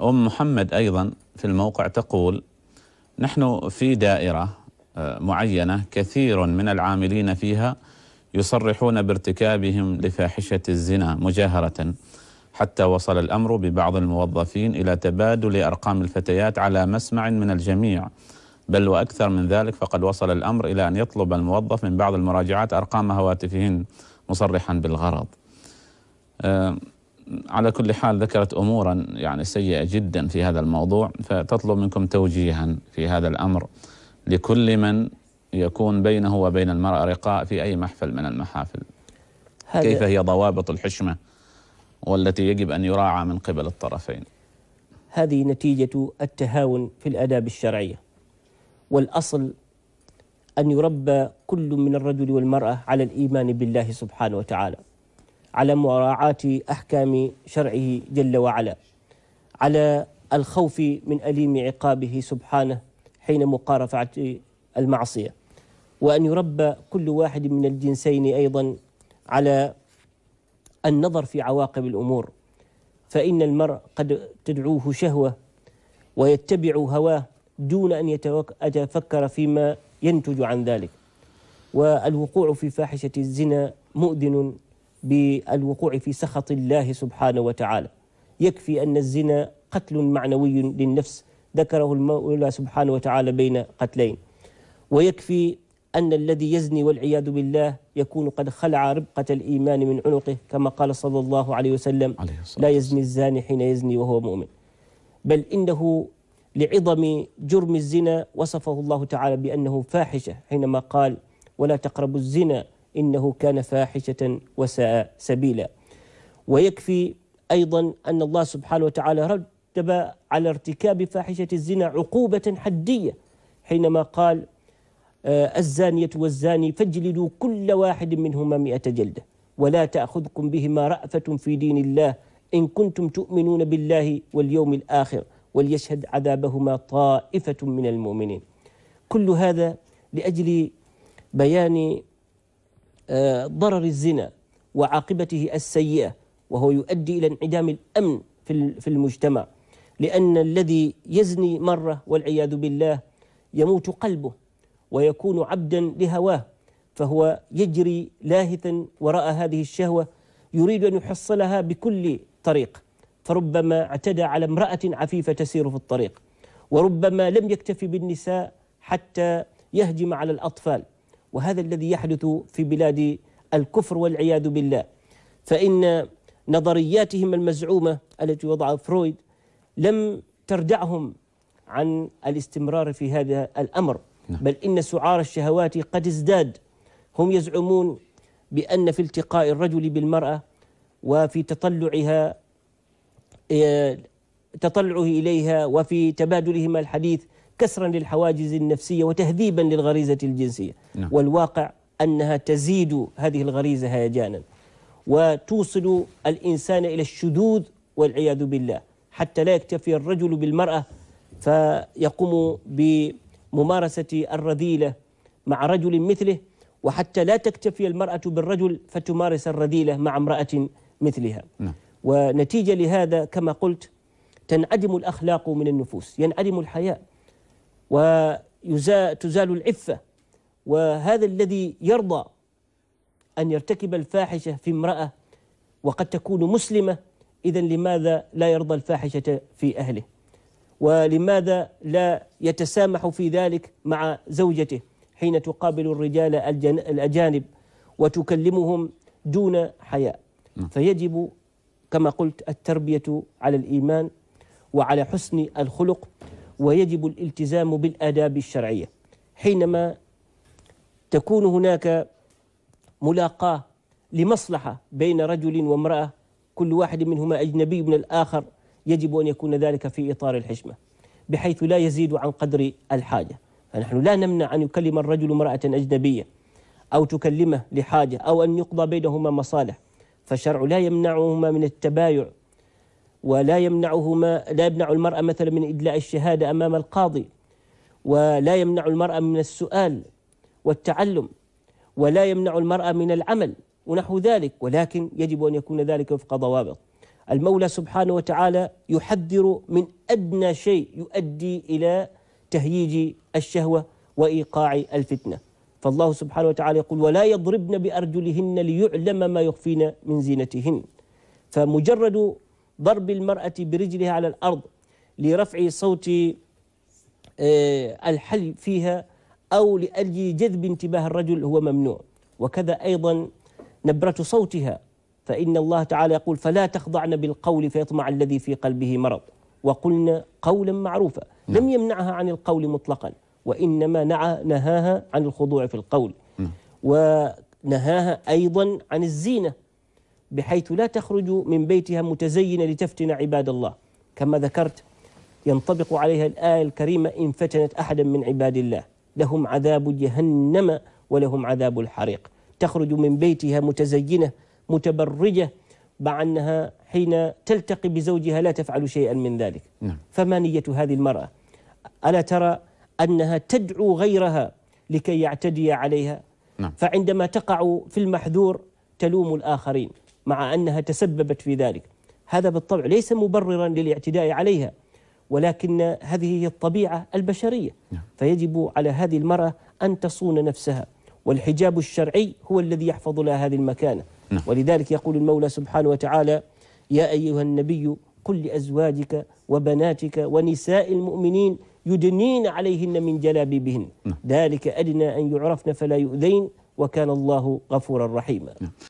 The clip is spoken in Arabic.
أم محمد أيضا في الموقع تقول نحن في دائرة آه، معينة كثير من العاملين فيها يصرحون بارتكابهم لفاحشة الزنا مجاهرة حتى وصل الأمر ببعض الموظفين إلى تبادل أرقام الفتيات على مسمع من الجميع بل وأكثر من ذلك فقد وصل الأمر إلى أن يطلب الموظف من بعض المراجعات أرقام هواتفهن مصرحا بالغرض آه، على كل حال ذكرت امورا يعني سيئه جدا في هذا الموضوع فتطلب منكم توجيها في هذا الامر لكل من يكون بينه وبين المرأة رقاء في أي محفل من المحافل كيف هي ضوابط الحشمة والتي يجب أن يراعى من قبل الطرفين هذه نتيجة التهاون في الآداب الشرعية والأصل أن يربى كل من الرجل والمرأة على الإيمان بالله سبحانه وتعالى على مراعاة أحكام شرعه جل وعلا على الخوف من أليم عقابه سبحانه حين مقارفة المعصية وأن يربى كل واحد من الجنسين أيضا على النظر في عواقب الأمور فإن المرء قد تدعوه شهوة ويتبع هواه دون أن يتفكر فيما ينتج عن ذلك والوقوع في فاحشة الزنا مؤذن بالوقوع في سخط الله سبحانه وتعالى يكفي أن الزنا قتل معنوي للنفس ذكره المولى سبحانه وتعالى بين قتلين ويكفي أن الذي يزني والعياذ بالله يكون قد خلع ربقة الإيمان من عنقه كما قال صلى الله عليه وسلم عليه لا يزني الزاني حين يزني وهو مؤمن بل إنه لعظم جرم الزنا وصفه الله تعالى بأنه فاحشة حينما قال ولا تقربوا الزنا إنه كان فاحشة وساء سبيلا ويكفي أيضا أن الله سبحانه وتعالى رتب على ارتكاب فاحشة الزنا عقوبة حدية حينما قال آه، الزانية والزاني فاجلدوا كل واحد منهما مئة جلدة ولا تأخذكم بهما رأفة في دين الله إن كنتم تؤمنون بالله واليوم الآخر وليشهد عذابهما طائفة من المؤمنين كل هذا لأجل بيان ضرر الزنا وعاقبته السيئه وهو يؤدي الى انعدام الامن في المجتمع لان الذي يزني مره والعياذ بالله يموت قلبه ويكون عبدا لهواه فهو يجري لاهثا وراء هذه الشهوه يريد ان يحصلها بكل طريق فربما اعتدى على امراه عفيفه تسير في الطريق وربما لم يكتفي بالنساء حتى يهجم على الاطفال وهذا الذي يحدث في بلاد الكفر والعياذ بالله فإن نظرياتهم المزعومة التي وضعها فرويد لم تردعهم عن الاستمرار في هذا الأمر نعم. بل إن سعار الشهوات قد ازداد هم يزعمون بأن في التقاء الرجل بالمرأة وفي تطلعها آه، تطلعه إليها وفي تبادلهما الحديث كسرا للحواجز النفسية وتهذيبا للغريزة الجنسية نعم. والواقع أنها تزيد هذه الغريزة هيجانا وتوصل الإنسان إلى الشذوذ والعياذ بالله حتى لا يكتفي الرجل بالمرأة فيقوم بممارسة الرذيلة مع رجل مثله وحتى لا تكتفي المرأة بالرجل فتمارس الرذيلة مع امرأة مثلها نعم. ونتيجة لهذا كما قلت تنعدم الأخلاق من النفوس ينعدم الحياء وتزال العفة وهذا الذي يرضى أن يرتكب الفاحشة في امرأة وقد تكون مسلمة إذا لماذا لا يرضى الفاحشة في أهله ولماذا لا يتسامح في ذلك مع زوجته حين تقابل الرجال الأجانب وتكلمهم دون حياء نعم. فيجب كما قلت التربية على الإيمان وعلى حسن الخلق ويجب الالتزام بالآداب الشرعية حينما تكون هناك ملاقاة لمصلحة بين رجل وامرأة كل واحد منهما أجنبي من الآخر يجب أن يكون ذلك في إطار الحشمة بحيث لا يزيد عن قدر الحاجة فنحن لا نمنع أن يكلم الرجل امرأة أجنبية أو تكلمه لحاجة أو أن يقضى بينهما مصالح فالشرع لا يمنعهما من التبايع ولا يمنعهما لا يمنع المرأة مثلا من إدلاء الشهادة أمام القاضي ولا يمنع المرأة من السؤال والتعلم ولا يمنع المرأة من العمل ونحو ذلك ولكن يجب أن يكون ذلك وفق ضوابط المولى سبحانه وتعالى يحذر من أدنى شيء يؤدي إلى تهييج الشهوة وإيقاع الفتنة فالله سبحانه وتعالى يقول ولا يضربن بأرجلهن ليعلم ما يخفين من زينتهن فمجرد ضرب المرأة برجلها على الأرض لرفع صوت آه، الحل فيها أو لأجل جذب انتباه الرجل هو ممنوع وكذا أيضا نبرة صوتها فإن الله تعالى يقول فلا تخضعن بالقول فيطمع الذي في قلبه مرض وقلنا قولا معروفا نعم. لم يمنعها عن القول مطلقا وإنما نهاها عن الخضوع في القول نعم. ونهاها أيضا عن الزينة بحيث لا تخرج من بيتها متزينة لتفتن عباد الله كما ذكرت ينطبق عليها الآية الكريمة إن فتنت أحدا من عباد الله لهم عذاب جهنم ولهم عذاب الحريق تخرج من بيتها متزينة متبرجة مع أنها حين تلتقي بزوجها لا تفعل شيئا من ذلك نعم. فما نية هذه المرأة ألا ترى أنها تدعو غيرها لكي يعتدي عليها نعم. فعندما تقع في المحذور تلوم الآخرين مع أنها تسببت في ذلك هذا بالطبع ليس مبررا للاعتداء عليها ولكن هذه هي الطبيعة البشرية نعم. فيجب على هذه المرأة أن تصون نفسها والحجاب الشرعي هو الذي يحفظ لها هذه المكانة نعم. ولذلك يقول المولى سبحانه وتعالى يا أيها النبي قل لأزواجك وبناتك ونساء المؤمنين يدنين عليهن من جلابيبهن نعم. ذلك أدنى أن يعرفن فلا يؤذين وكان الله غفورا رحيما